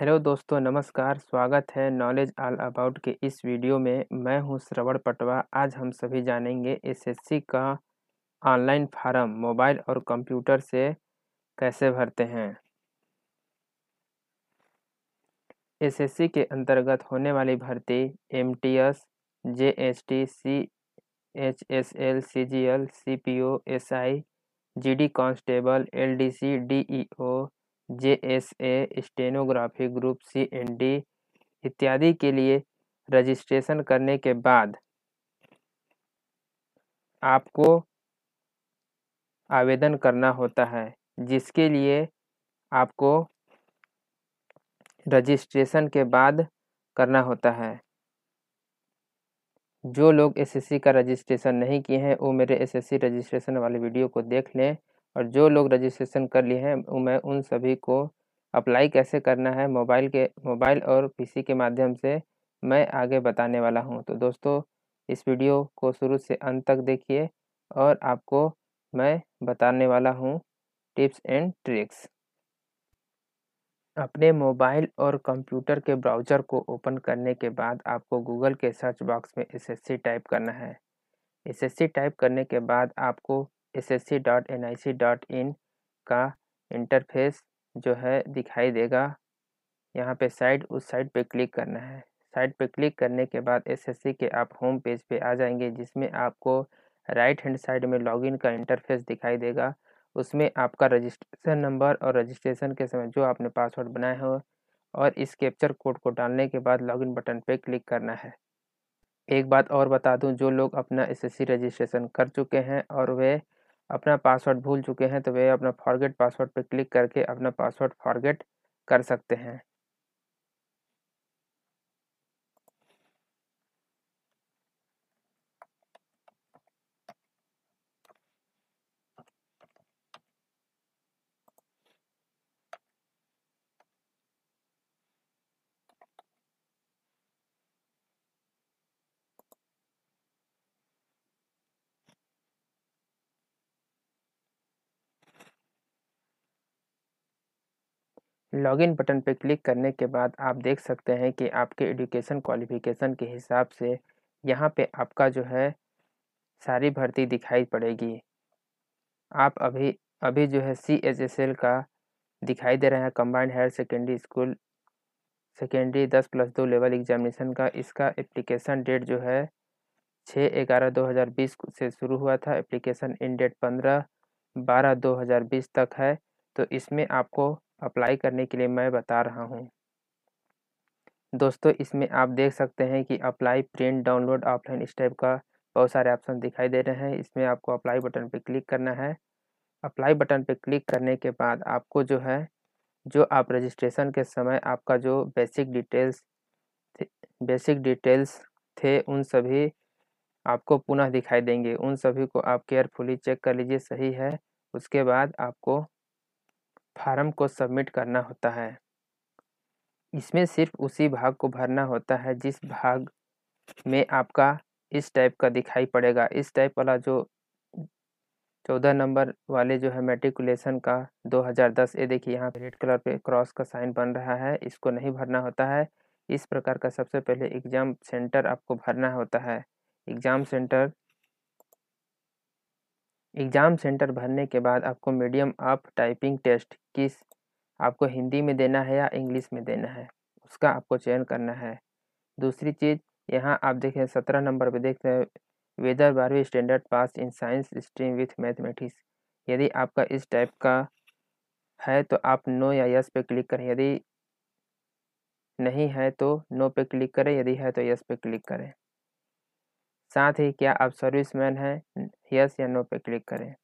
hello दोस्तों नमस्कार स्वागत है नॉलेज ऑल अबाउट के इस वीडियो में मैं हूं श्रवण पटवा आज हम सभी जानेंगे एसएससी का ऑनलाइन फार्म मोबाइल और कंप्यूटर से कैसे भरते हैं एसएससी के अंतर्गत होने वाली भर्ती MTS JST CHSL CGL CPO SI GD constable LDC DEO J S A stenography group C N D इत्यादि के लिए रजिस्ट्रेशन करने के बाद आपको आवेदन करना होता है जिसके लिए आपको रजिस्ट्रेशन के बाद करना होता है जो लोग एसएससी का रजिस्ट्रेशन नहीं किए हैं वो मेरे एसएससी रजिस्ट्रेशन वाले वीडियो को देख लें और जो लोग रजिस्ट्रेशन कर लिए हैं मैं उन सभी को अप्लाई कैसे करना है मोबाइल के मोबाइल और पीसी के माध्यम से मैं आगे बताने वाला हूं तो दोस्तों इस वीडियो को शुरू से अंत तक देखिए और आपको मैं बताने वाला हूं टिप्स एंड ट्रिक्स अपने मोबाइल और कंप्यूटर के ब्राउज़र को ओपन करने के बाद आपको गूगल के सर्च बॉक्स में एसएससी टाइप करना है एसएससी टाइप करने के बाद आपको इन का इंटरफेस जो है दिखाई देगा यहाँ पे साइड उस साइड पे क्लिक करना है साइड पे क्लिक करने के बाद एसएससी के आप होम पेज पे आ जाएंगे जिसमें आपको राइट हैंड साइड में लॉगिन का इंटरफेस दिखाई देगा उसमें आपका रजिस्ट्रेशन नंबर और रजिस्ट्रेशन के समय जो आपने पासवर्ड बनाया हो और इस कैप्चर कोड को डालने के बाद लॉगिन बटन पे क्लिक करना है एक बात और बता दूं जो लोग अपना एसएससी रजिस्ट्रेशन कर चुके हैं और वे अपना पासवर्ड भूल चुके हैं तो वे अपना फॉरगेट पासवर्ड पर क्लिक करके अपना पासवर्ड फॉरगेट कर सकते हैं लॉगिन बटन पर क्लिक करने के बाद आप देख सकते हैं कि आपके एडुकेशन क्वालिफ़िकेशन के हिसाब से यहाँ पे आपका जो है सारी भर्ती दिखाई पड़ेगी आप अभी अभी जो है सी एच एस एल का दिखाई दे रहे हैं combined higher secondary school secondary दस प्लस दो लेवल एग्जामिनेशन का इसका एप्लीकेशन डेट जो है छः ग्यारह दो हज़ार बीस से शुरू हुआ था एप्लीकेशन इन डेट पंद्रह बारह दो हज़ार बीस तक है तो इसमें आपको अप्लाई करने के लिए मैं बता रहा हूँ दोस्तों इसमें आप देख सकते हैं कि apply print download offline step का बहुत सारे ऑप्शन दिखाई दे रहे हैं इसमें आपको अप्लाई बटन पर क्लिक करना है अप्लाई बटन पर क्लिक करने के बाद आपको जो है जो आप रजिस्ट्रेशन के समय आपका जो बेसिक डिटेल्स बेसिक डिटेल्स थे उन सभी आपको पुनः दिखाई देंगे उन सभी को आप केयरफुली चेक कर लीजिए सही है उसके बाद आपको फार्म को सबमिट करना होता है इसमें सिर्फ उसी भाग को भरना होता है जिस भाग में आपका इस टाइप का दिखाई पड़ेगा इस टाइप वाला जो चौदह नंबर वाले जो है मेट्रिकुलेशन का 2010 ये देखिए यहाँ रेड कलर पे क्रॉस का साइन बन रहा है इसको नहीं भरना होता है इस प्रकार का सबसे पहले एग्ज़ाम सेंटर आपको भरना होता है एग्ज़ाम सेंटर एग्ज़ाम सेंटर भरने के बाद आपको मीडियम ऑफ टाइपिंग टेस्ट किस आपको हिंदी में देना है या इंग्लिश में देना है उसका आपको चयन करना है दूसरी चीज़ यहाँ आप देखें सत्रह नंबर पर देखते हैं वेदर बारहवीं standard pass in science stream with mathematics यदि आपका इस टाइप का है तो आप नो या यस पे क्लिक करें यदि नहीं है तो नो पे क्लिक करें यदि है तो यस पे क्लिक करें साथ ही क्या आप सर्विसमैन हैं यस या नो पे क्लिक करें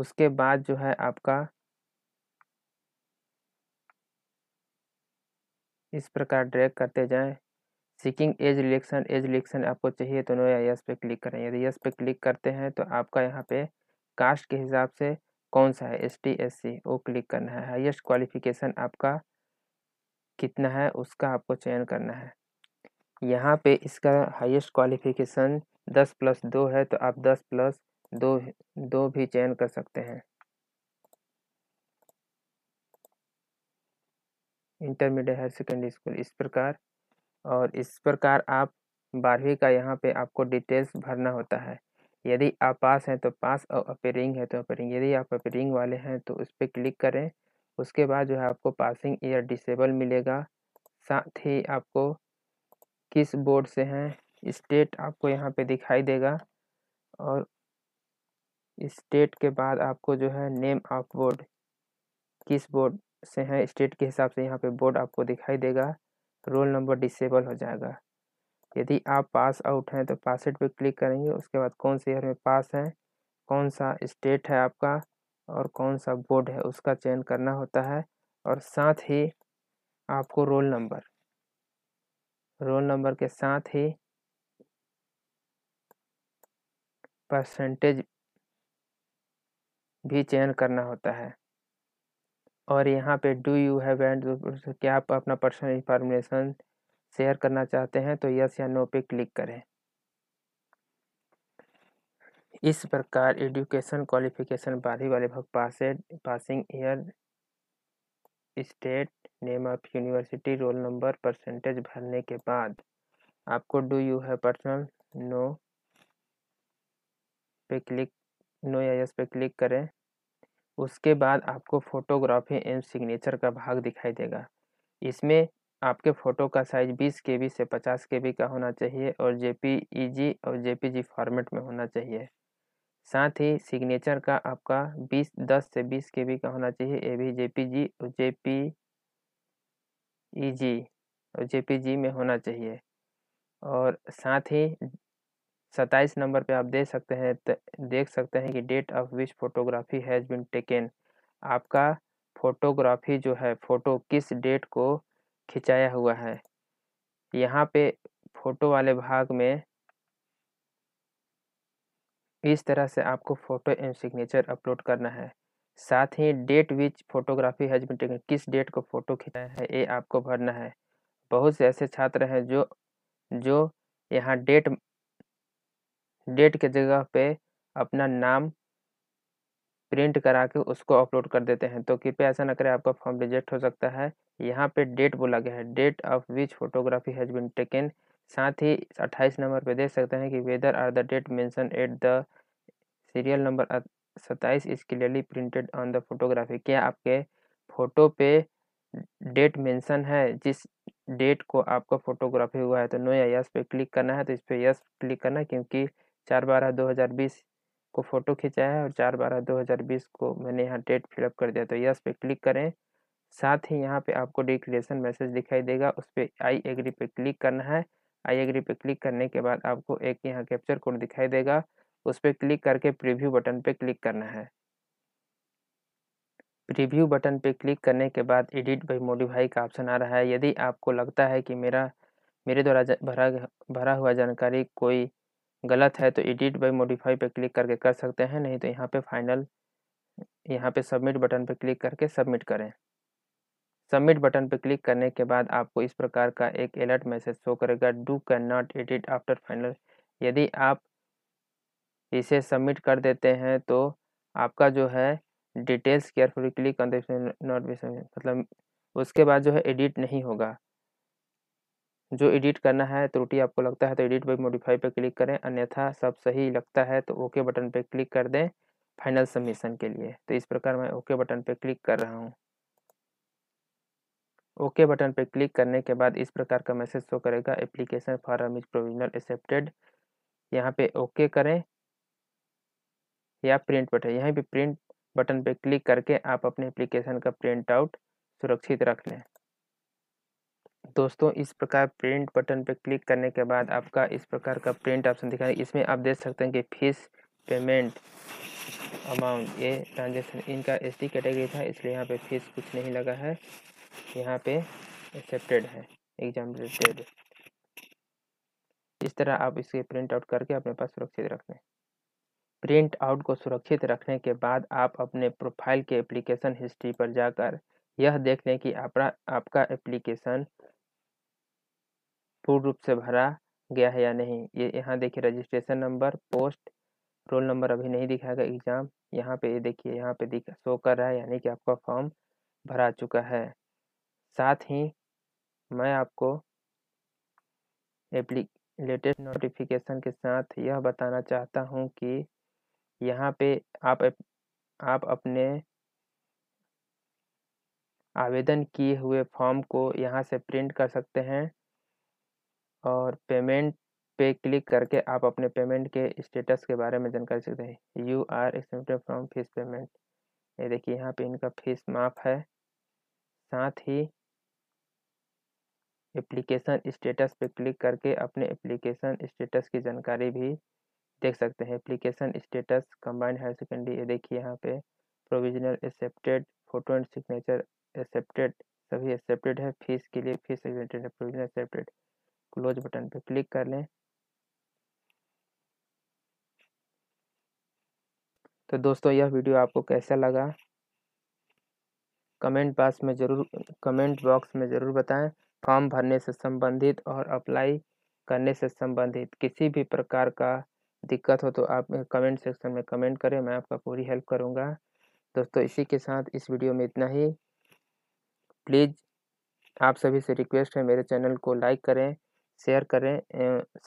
उसके बाद जो है आपका इस प्रकार ड्रैग करते जाएं seeking age relaxation age relaxation आपको चाहिए तो नो या यस पे क्लिक करें यदि यस पे क्लिक करते हैं तो आपका यहाँ पे कास्ट के हिसाब से कौन सा है एस टी एस सी वो क्लिक करना है हाईएस्ट क्वालिफिकेशन आपका कितना है उसका आपको चयन करना है यहाँ पे इसका हाईएस्ट क्वालिफिकेशन दस प्लस दो है तो आप दस प्लस दो दो भी चयन कर सकते हैं इंटरमीडिएट हायर सेकेंडरी स्कूल इस प्रकार और इस प्रकार आप बारहवीं का यहाँ पे आपको डिटेल्स भरना होता है यदि आप पास हैं तो पास और अपेयरिंग है तो अपेयरिंग यदि आप अपेयरिंग वाले हैं तो उस पर क्लिक करें उसके बाद जो है आपको पासिंग ईयर डिसेबल मिलेगा साथ ही आपको किस बोर्ड से हैं स्टेट आपको यहाँ पे दिखाई देगा और स्टेट के बाद आपको जो है नेम ऑफ बोर्ड किस बोर्ड से हैं स्टेट के हिसाब से यहाँ पे बोर्ड आपको दिखाई देगा रोल नंबर डिसेबल हो जाएगा यदि आप पास आउट हैं तो पास आउट पर क्लिक करेंगे उसके बाद कौन से ईयर में पास हैं कौन सा स्टेट है आपका और कौन सा बोर्ड है उसका चयन करना होता है और साथ ही आपको रोल नंबर रोल नंबर के साथ ही परसेंटेज भी चयन करना होता है और यहाँ पे डू यू हैव एंड क्या आप अपना पर्सनल इंफॉर्मेशन शेयर करना चाहते हैं तो यस या नो पे क्लिक करें इस प्रकार एजुकेशन क्वालिफिकेशन बारहवीं वाले pass passing year state name of university roll number percentage भरने के बाद आपको do you have personal no पे क्लिक नो या यस पे क्लिक करें उसके बाद आपको फोटोग्राफी एंड सिग्नेचर का भाग दिखाई देगा इसमें आपके फ़ोटो का साइज बीस के बी से पचास के बी का होना चाहिए और जे और जे फॉर्मेट में होना चाहिए साथ ही सिग्नेचर का आपका 20 10 से 20 के बी का होना चाहिए ए भी जे पी जी और जे पी ई जी और जे पी जी में होना चाहिए और साथ ही सत्ताईस नंबर पे आप दे सकते हैं देख सकते हैं कि date of which photography has been taken आपका फोटोग्राफी जो है फ़ोटो किस डेट को खिंचाया हुआ है यहाँ पे फोटो वाले भाग में इस तरह से आपको फ़ोटो एंड सिग्नेचर अपलोड करना है साथ ही date which photography has been taken किस डेट को फ़ोटो खींचा है ये आपको भरना है बहुत से ऐसे छात्र हैं जो जो यहाँ डेट डेट के जगह पे अपना नाम प्रिंट करा के उसको अपलोड कर देते हैं तो कृपया ऐसा ना करें आपका फॉर्म रिजेक्ट हो सकता है यहाँ पे डेट बोला गया है date of which photography has been taken साथ ही अट्ठाईस नंबर पे देख सकते हैं कि whether are the date mention at the serial number सत्ताईस is clearly printed on the photography क्या आपके फ़ोटो पे डेट मेंशन है जिस डेट को आपका फोटोग्राफी हुआ है तो नो या यस पे क्लिक करना है तो इस पर यस क्लिक करना क्योंकि चार बारह दो हज़ार बीस को फ़ोटो खींचा है और चार बारह दो हज़ार बीस को मैंने यहाँ डेट फिलअप कर दिया तो यस पे क्लिक करें साथ ही यहाँ पे आपको डिक्लेसन मैसेज दिखाई देगा उस पर आई एग्री पे क्लिक करना है आई एग्री पे क्लिक करने के बाद आपको एक यहाँ कैप्चर कोड दिखाई देगा उस पर क्लिक करके प्रीव्यू बटन पे क्लिक करना है प्रीव्यू बटन पे क्लिक करने के बाद एडिट बाई मोडिफाई का ऑप्शन आ रहा है यदि आपको लगता है कि मेरा मेरे द्वारा भरा भरा हुआ जानकारी कोई गलत है तो एडिट बाई मोडिफाई पे क्लिक करके कर सकते हैं नहीं तो यहाँ पे फाइनल यहाँ पे सबमिट बटन पे क्लिक करके सबमिट करें सबमिट बटन पर क्लिक करने के बाद आपको इस प्रकार का एक अलर्ट मैसेज शो करेगा do can not edit after final यदि आप इसे सबमिट कर देते हैं तो आपका जो है details carefully click on not be मतलब उसके बाद जो है एडिट नहीं होगा जो एडिट करना है त्रुटि आपको लगता है तो एडिट बाई मॉडिफाई पर क्लिक करें अन्यथा सब सही लगता है तो ओके बटन पर क्लिक कर दें फाइनल सबमिशन के लिए तो इस प्रकार मैं ओके बटन पर क्लिक कर रहा हूँ ओके बटन पर क्लिक करने के बाद इस प्रकार का मैसेज शो करेगा application form is provisional accepted यहाँ पे ओके करें या प्रिंट बटन यहाँ पे प्रिंट बटन पे क्लिक करके आप अपने एप्लीकेशन का प्रिंट आउट सुरक्षित रख लें दोस्तों इस प्रकार प्रिंट बटन पे क्लिक करने के बाद आपका इस प्रकार का प्रिंट ऑप्शन दिखाई इसमें आप देख सकते हैं कि फीस पेमेंट अमाउंट ये ट्रांजेक्शन इनका एस कैटेगरी था इसलिए यहाँ पे फीस कुछ नहीं लगा है यहाँ पे एक्सेप्टेड है एग्जाम रिलेटेड इस तरह आप इसे प्रिंट आउट करके अपने पास सुरक्षित रख लें प्रिंट आउट को सुरक्षित रखने के बाद आप अपने प्रोफाइल के एप्लीकेशन हिस्ट्री पर जाकर यह देख लें कि आपका आपका एप्लीकेशन पूर्ण रूप से भरा गया है या नहीं ये यहाँ देखिए registration number post roll number अभी नहीं दिखाएगा एग्ज़ाम यहाँ पे ये यह देखिए यहाँ पे दिख शो कर रहा है यानी कि आपका फॉर्म भरा चुका है साथ ही मैं आपको एप्ली लेटेस्ट नोटिफिकेशन के साथ यह बताना चाहता हूँ कि यहाँ पे आप आप अपने आवेदन किए हुए फॉर्म को यहाँ से प्रिंट कर सकते हैं और पेमेंट पे क्लिक करके आप अपने पेमेंट के स्टेटस के बारे में जानकारी सकते हैं you are accepted from fees payment ये देखिए यहाँ पे इनका फीस माफ है साथ ही एप्लीकेशन स्टेटस पे क्लिक करके अपने एप्लीकेशन स्टेटस की जानकारी भी देख सकते हैं application status combined higher secondary ये देखिए यहाँ पे provisional accepted photo and signature accepted सभी एक्सेप्टेड है फीस के लिए फीस एक्सेप्टेड है प्रोविजनल एक्सेप्टेड क्लोज बटन पे क्लिक कर लें तो दोस्तों यह वीडियो आपको कैसा लगा कमेंट बॉक्स में ज़रूर कमेंट बॉक्स में ज़रूर बताएं फॉर्म भरने से संबंधित और अप्लाई करने से संबंधित किसी भी प्रकार का दिक्कत हो तो आप कमेंट सेक्शन में कमेंट करें मैं आपका पूरी हेल्प करूँगा दोस्तों इसी के साथ इस वीडियो में इतना ही प्लीज़ आप सभी से रिक्वेस्ट है मेरे चैनल को लाइक करें शेयर करें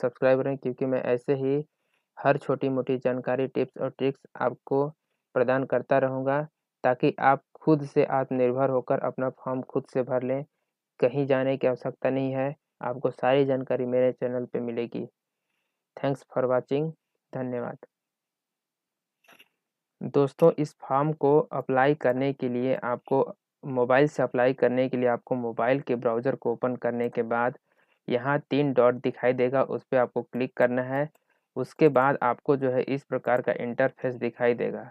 सब्सक्राइब करें क्योंकि मैं ऐसे ही हर छोटी मोटी जानकारी टिप्स और ट्रिक्स आपको प्रदान करता रहूँगा ताकि आप खुद से आत्मनिर्भर होकर अपना फॉर्म खुद से भर लें कहीं जाने की आवश्यकता नहीं है आपको सारी जानकारी मेरे चैनल पे मिलेगी थैंक्स फॉर वाचिंग धन्यवाद दोस्तों इस फॉर्म को अप्लाई करने के लिए आपको मोबाइल से अप्लाई करने के लिए आपको मोबाइल के ब्राउज़र को ओपन करने के बाद यहाँ तीन डॉट दिखाई देगा उस पर आपको क्लिक करना है उसके बाद आपको जो है इस प्रकार का इंटरफेस दिखाई देगा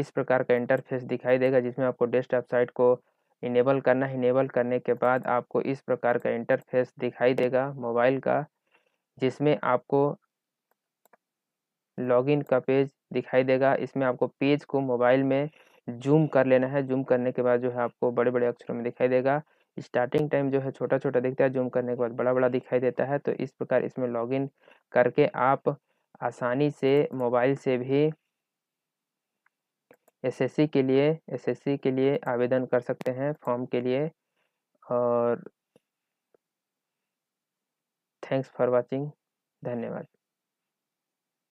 इस प्रकार का इंटरफेस दिखाई देगा जिसमें आपको डेस्कटॉप साइट को इनेबल करना इनेबल करने के बाद आपको इस प्रकार का इंटरफेस दिखाई देगा मोबाइल का जिसमें आपको लॉगिन का पेज दिखाई देगा इसमें आपको पेज को मोबाइल में जूम कर लेना है जूम करने के बाद जो है आपको बड़े बड़े अक्षरों में दिखाई देगा स्टार्टिंग टाइम जो है छोटा छोटा दिखता है जूम करने के बाद बड़ा बड़ा दिखाई देता है तो इस प्रकार इसमें लॉगिन करके आप आसानी से मोबाइल से भी एसएससी के लिए एसएससी के लिए आवेदन कर सकते हैं फॉर्म के लिए और थैंक्स फॉर वाचिंग धन्यवाद